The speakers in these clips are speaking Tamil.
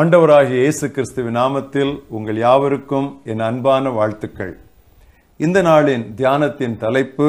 ஆண்டவராகிய இயேசு கிறிஸ்துவின் நாமத்தில் உங்கள் யாவருக்கும் என் அன்பான வாழ்த்துக்கள் இந்த நாளின் தியானத்தின் தலைப்பு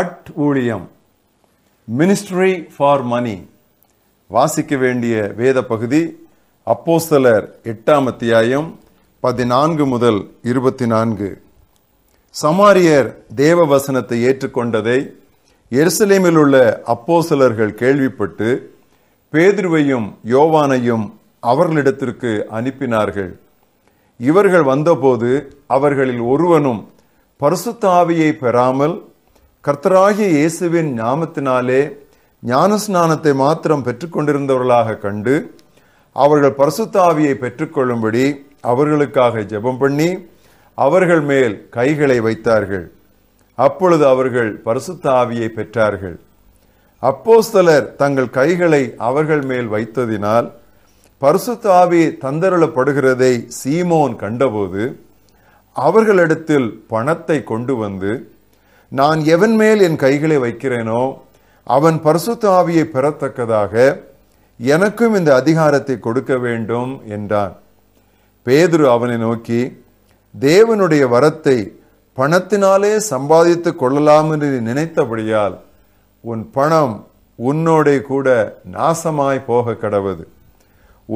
அட் ஊழியம் மினிஸ்ட்ரி ஃபார் மணி வாசிக்க வேண்டிய வேத பகுதி அப்போஸ்தலர் எட்டாம் அத்தியாயம் பதினான்கு முதல் இருபத்தி நான்கு சமாரியர் தேவ வசனத்தை ஏற்றுக்கொண்டதை எருசலேமில் உள்ள அப்போசலர்கள் கேள்விப்பட்டு பேதுருவையும் யோவானையும் அவர்களிடத்திற்கு அனுப்பினார்கள் இவர்கள் வந்தபோது அவர்களில் ஒருவனும் பரிசுத்தாவியை பெறாமல் கர்த்தராகிய இயேசுவின் ஞாபத்தினாலே ஞானஸ்நானத்தை மாத்திரம் பெற்றுக்கொண்டிருந்தவர்களாக கண்டு அவர்கள் பரிசுத்தாவியை பெற்றுக்கொள்ளும்படி அவர்களுக்காக ஜெபம் பண்ணி அவர்கள் மேல் கைகளை வைத்தார்கள் அப்பொழுது அவர்கள் பரிசுத்தாவியை பெற்றார்கள் அப்போஸ்தலர் தங்கள் கைகளை அவர்கள் மேல் வைத்ததினால் பரிசுத்தாவி ஆவி சீமோன் கண்டபோது அவர்களிடத்தில் பணத்தை கொண்டு வந்து நான் எவன் மேல் என் கைகளை வைக்கிறேனோ அவன் பரிசுத்தாவியை ஆவியை பெறத்தக்கதாக எனக்கும் இந்த அதிகாரத்தை கொடுக்க வேண்டும் என்றான் பேதுரு அவனை நோக்கி தேவனுடைய வரத்தை பணத்தினாலே சம்பாதித்து கொள்ளலாம் என்று நினைத்தபடியால் உன் பணம் உன்னோட கூட நாசமாய் போக கடவது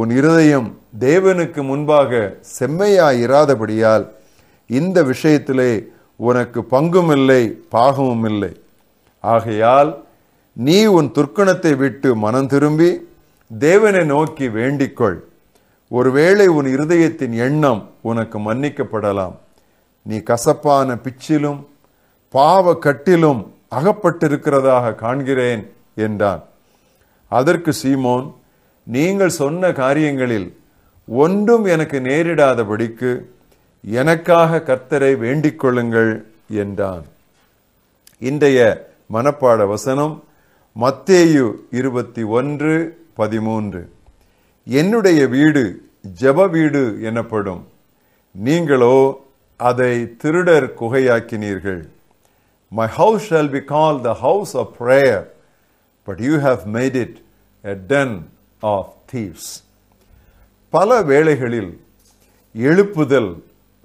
உன் இருதயம் தேவனுக்கு முன்பாக செம்மையாயிராதபடியால் இந்த விஷயத்திலே உனக்கு பங்கும் இல்லை பாகமும் இல்லை ஆகையால் நீ உன் துர்க்கணத்தை விட்டு மனம் திரும்பி தேவனை நோக்கி வேண்டிக்கொள் ஒருவேளை உன் இருதயத்தின் எண்ணம் உனக்கு மன்னிக்கப்படலாம் நீ கசப்பான பிச்சிலும் பாவ கட்டிலும் அகப்பட்டிருக்கிறதாக காண்கிறேன் என்றான் அதற்கு சீமோன் நீங்கள் சொன்ன காரியங்களில் ஒன்றும் எனக்கு நேரிடாதபடிக்கு எனக்காக கர்த்தரை வேண்டிக் கொள்ளுங்கள் என்றான் இன்றைய மனப்பாட வசனம் மத்தேயு இருபத்தி ஒன்று பதிமூன்று என்னுடைய வீடு ஜப வீடு எனப்படும் நீங்களோ அதை திருடர் குகையாக்கினீர்கள் my house shall be call the house of prayer but you have made it a den of thieves பல வேளைகளில் எழுப்புதல்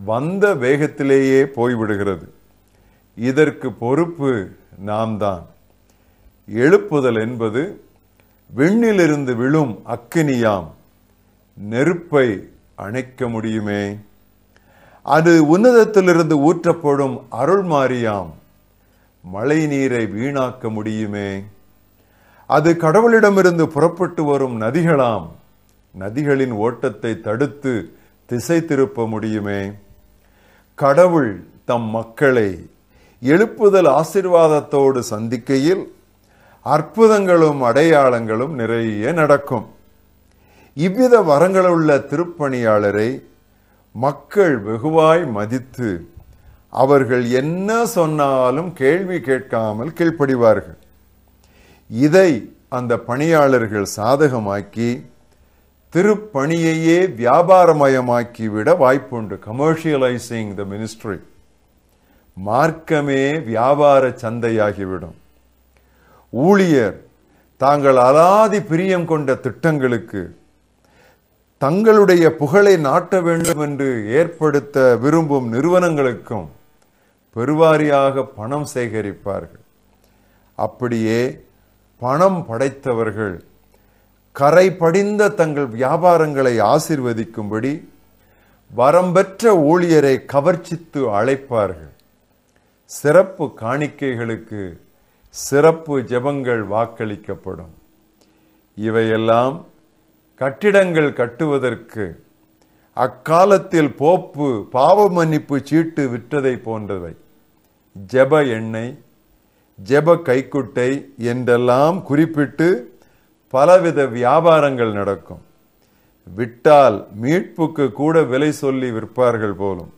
வந்த வேகத்திலேயே போய்விடுகிறது இதற்கு பொறுப்பு நாம் தான் எழுப்புதல் என்பது விண்ணிலிருந்து விழும் அக்கினியாம் நெருப்பை அணைக்க முடியுமே அது உன்னதத்திலிருந்து ஊற்றப்படும் அருள்மாரியாம் மழை நீரை வீணாக்க முடியுமே அது கடவுளிடமிருந்து புறப்பட்டு வரும் நதிகளாம் நதிகளின் ஓட்டத்தை தடுத்து திசை திருப்ப முடியுமே கடவுள் தம் மக்களை எழுப்புதல் ஆசிர்வாதத்தோடு சந்திக்கையில் அற்புதங்களும் அடையாளங்களும் நிறைய நடக்கும் இவ்வித வரங்களுள்ள திருப்பணியாளரை மக்கள் வெகுவாய் மதித்து அவர்கள் என்ன சொன்னாலும் கேள்வி கேட்காமல் கீழ்ப்படிவார்கள் இதை அந்த பணியாளர்கள் சாதகமாக்கி திருப்பணியையே வியாபாரமயமாக்கிவிட வாய்ப்புண்டு கமர்ஷியலைசிங் த மினிஸ்ட்ரி மார்க்கமே வியாபார சந்தையாகிவிடும் ஊழியர் தாங்கள் அலாதி பிரியம் கொண்ட திட்டங்களுக்கு தங்களுடைய புகழை நாட்ட வேண்டும் என்று ஏற்படுத்த விரும்பும் நிறுவனங்களுக்கும் பெருவாரியாக பணம் சேகரிப்பார்கள் அப்படியே பணம் படைத்தவர்கள் கரை படிந்த தங்கள் வியாபாரங்களை ஆசிர்வதிக்கும்படி வரம்பெற்ற ஊழியரை கவர்ச்சித்து அழைப்பார்கள் சிறப்பு காணிக்கைகளுக்கு சிறப்பு ஜெபங்கள் வாக்களிக்கப்படும் இவையெல்லாம் கட்டிடங்கள் கட்டுவதற்கு அக்காலத்தில் போப்பு பாவ மன்னிப்பு சீட்டு விற்றதை போன்றவை ஜெப எண்ணெய் ஜெப கைக்குட்டை என்றெல்லாம் குறிப்பிட்டு பலவித வியாபாரங்கள் நடக்கும் விட்டால் மீட்புக்கு கூட விலை சொல்லி விற்பார்கள் போலும்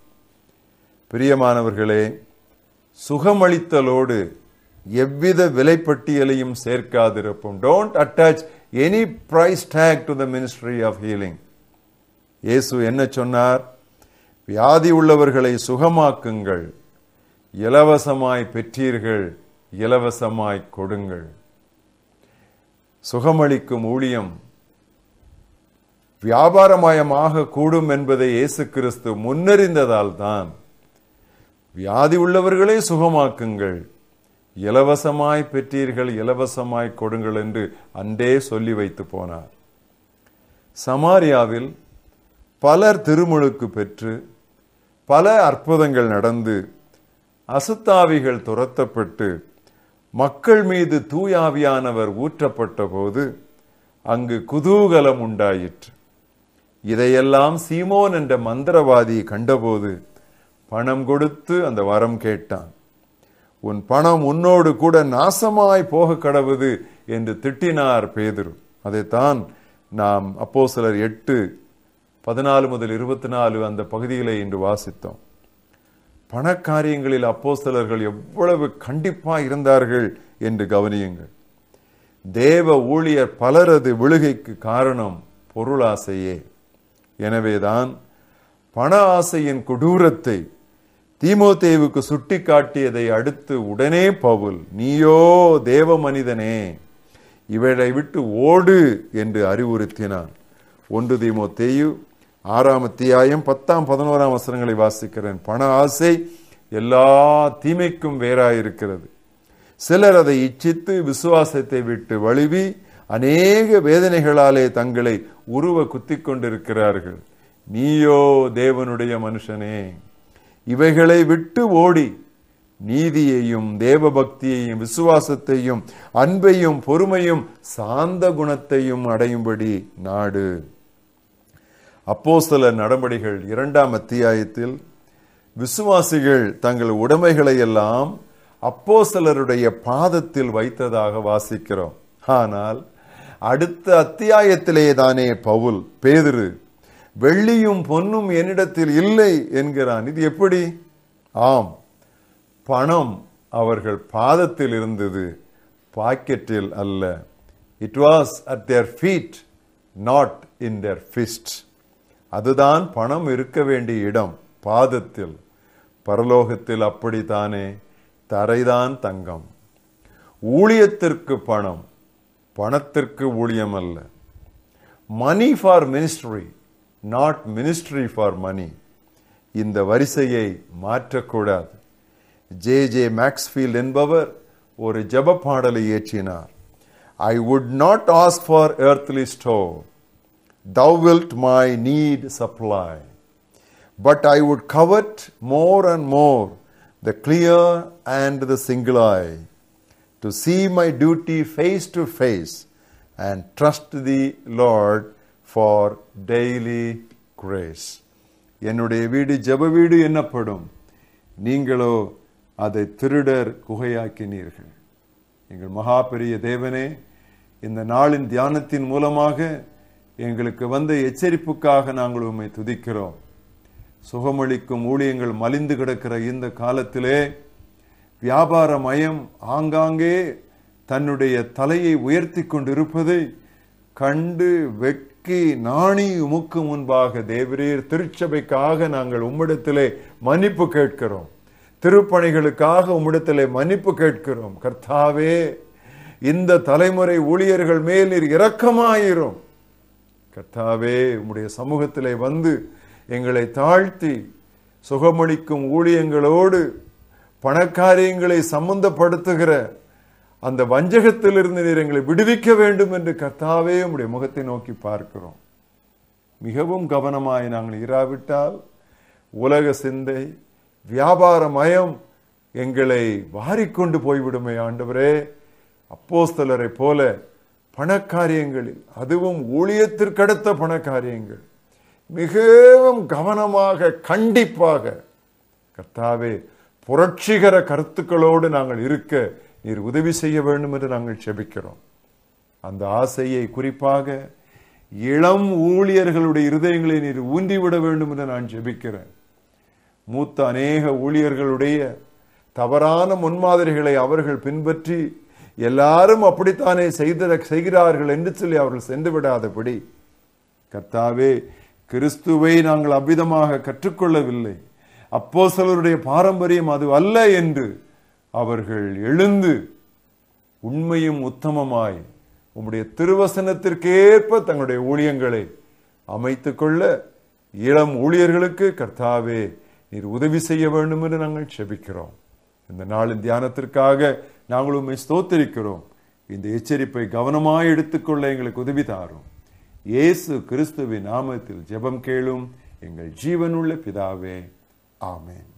பிரியமானவர்களே சுகமளித்தலோடு எவ்வித விலைப்பட்டியலையும் சேர்க்காதிருப்போம் don't attach any price tag to the ministry of healing இயேசு என்ன சொன்னார் வியாதி உள்ளவர்களை சுகமாக்குங்கள் இலவசமாய் பெற்றீர்கள் இலவசமாய் கொடுங்கள் சுகமளிக்கும் ஊழியம் வியாபாரமயமாக கூடும் என்பதை இயேசு கிறிஸ்து முன்னறிந்ததால் தான் வியாதி உள்ளவர்களே சுகமாக்குங்கள் இலவசமாய் பெற்றீர்கள் இலவசமாய் கொடுங்கள் என்று அன்றே சொல்லி வைத்து போனார் சமாரியாவில் பலர் திருமுழுக்கு பெற்று பல அற்புதங்கள் நடந்து அசுத்தாவிகள் துரத்தப்பட்டு மக்கள் மீது தூயாவியானவர் ஊற்றப்பட்ட போது அங்கு குதூகலம் உண்டாயிற்று இதையெல்லாம் சீமோன் என்ற மந்திரவாதி கண்டபோது பணம் கொடுத்து அந்த வரம் கேட்டான் உன் பணம் உன்னோடு கூட நாசமாய் போக கடவுது என்று திட்டினார் பேதுரு அதைத்தான் நாம் அப்போ சிலர் எட்டு பதினாலு முதல் இருபத்தி நாலு அந்த பகுதிகளை இன்று வாசித்தோம் பணக்காரியங்களில் அப்போஸ்தலர்கள் எவ்வளவு கண்டிப்பாக இருந்தார்கள் என்று கவனியுங்கள் தேவ ஊழியர் பலரது விழுகைக்கு காரணம் பொருளாசையே எனவேதான் பண ஆசையின் கொடூரத்தை தீமோதேவுக்கு சுட்டி காட்டியதை அடுத்து உடனே பவுல் நீயோ தேவ மனிதனே இவளை விட்டு ஓடு என்று அறிவுறுத்தினான் ஒன்று தீமோ தேயு ஆறாம் அத்தியாயம் பத்தாம் பதினோராம் வசனங்களை வாசிக்கிறேன் பண ஆசை எல்லா தீமைக்கும் வேறாயிருக்கிறது சிலர் அதை இச்சித்து விசுவாசத்தை விட்டு வழுவி அநேக வேதனைகளாலே தங்களை உருவ குத்தி கொண்டிருக்கிறார்கள் நீயோ தேவனுடைய மனுஷனே இவைகளை விட்டு ஓடி நீதியையும் தேவபக்தியையும் விசுவாசத்தையும் அன்பையும் பொறுமையும் சாந்த குணத்தையும் அடையும்படி நாடு அப்போ சில நடவடிக்கைகள் இரண்டாம் அத்தியாயத்தில் விசுவாசிகள் தங்கள் உடைமைகளை எல்லாம் அப்போ சிலருடைய பாதத்தில் வைத்ததாக வாசிக்கிறோம் ஆனால் அடுத்த அத்தியாயத்திலே தானே பவுல் பேதிரு வெள்ளியும் பொன்னும் என்னிடத்தில் இல்லை என்கிறான் இது எப்படி ஆம் பணம் அவர்கள் பாதத்தில் இருந்தது பாக்கெட்டில் அல்ல it was at their feet not in their fist அதுதான் பணம் இருக்க வேண்டிய இடம் பாதத்தில் பரலோகத்தில் அப்படித்தானே தரைதான் தங்கம் ஊழியத்திற்கு பணம் பணத்திற்கு ஊழியம் அல்ல money for ministry not ministry for money இந்த வரிசையை மாற்றக்கூடாது ஜே ஜே மேக்ஸ்ஃபீல்ட் என்பவர் ஒரு ஜப பாடலை ஏற்றினார் I would not ask for earthly store Thou wilt my need supply. But I would covet more and more the clear and the single eye, to see my duty face to face and trust thee, Lord for daily grace. என்னுடைய வீடு ஜப வீடு என்னப்படும் நீங்களோ அதை திருடர் குகையாக்கினீர்கள் எங்கள் மகா பெரிய தேவனே இந்த நாளின் தியானத்தின் மூலமாக எங்களுக்கு வந்த எச்சரிப்புக்காக நாங்கள் உண்மை துதிக்கிறோம் சுகமளிக்கும் ஊழியங்கள் மலிந்து கிடக்கிற இந்த காலத்திலே வியாபார மயம் ஆங்காங்கே தன்னுடைய தலையை உயர்த்தி கொண்டிருப்பதை கண்டு வெக்கி நாணி உமுக்கு முன்பாக தேவரீர் திருச்சபைக்காக நாங்கள் உம்மிடத்திலே மன்னிப்பு கேட்கிறோம் திருப்பணிகளுக்காக உம்மிடத்திலே மன்னிப்பு கேட்கிறோம் கர்த்தாவே இந்த தலைமுறை ஊழியர்கள் மேல் இறக்கமாயிரும் இரக்கமாயிரும் கர்த்தாவே உம்முடைய சமூகத்திலே வந்து எங்களை தாழ்த்தி சுகமளிக்கும் ஊழியங்களோடு பணக்காரியங்களை சம்பந்தப்படுத்துகிற அந்த வஞ்சகத்திலிருந்து நீர் எங்களை விடுவிக்க வேண்டும் என்று கர்த்தாவே உங்களுடைய முகத்தை நோக்கி பார்க்கிறோம் மிகவும் கவனமாய் நாங்கள் இராவிட்டால் உலக சிந்தை வியாபார மயம் எங்களை வாரிக்கொண்டு போய்விடுமே ஆண்டவரே அப்போஸ்தலரை போல பணக்காரியங்களில் அதுவும் ஊழியத்திற்கடுத்த பணக்காரியங்கள் மிகவும் கவனமாக கண்டிப்பாக கர்த்தாவே புரட்சிகர கருத்துக்களோடு நாங்கள் இருக்க நீர் உதவி செய்ய வேண்டும் என்று நாங்கள் செபிக்கிறோம் அந்த ஆசையை குறிப்பாக இளம் ஊழியர்களுடைய இருதயங்களை நீர் ஊன்றிவிட வேண்டும் என்று நான் ஜெபிக்கிறேன் மூத்த அநேக ஊழியர்களுடைய தவறான முன்மாதிரிகளை அவர்கள் பின்பற்றி எல்லாரும் அப்படித்தானே செய்த செய்கிறார்கள் என்று சொல்லி அவர்கள் சென்று விடாதபடி கர்த்தாவே கிறிஸ்துவை நாங்கள் அவ்விதமாக கற்றுக்கொள்ளவில்லை அப்போ சிலருடைய பாரம்பரியம் அது அல்ல என்று அவர்கள் எழுந்து உண்மையும் உத்தமமாய் உம்முடைய திருவசனத்திற்கேற்ப தங்களுடைய ஊழியங்களை அமைத்து கொள்ள இளம் ஊழியர்களுக்கு கர்த்தாவே நீர் உதவி செய்ய வேண்டும் என்று நாங்கள் செபிக்கிறோம் இந்த நாளின் தியானத்திற்காக நாங்கள் உண்மை ஸ்தோத்தரிக்கிறோம் இந்த எச்சரிப்பை கவனமாக எடுத்துக்கொள்ள எங்களுக்கு உதவி தாரும் இயேசு கிறிஸ்துவின் நாமத்தில் ஜெபம் கேளும் எங்கள் ஜீவனுள்ள பிதாவே ஆமேன்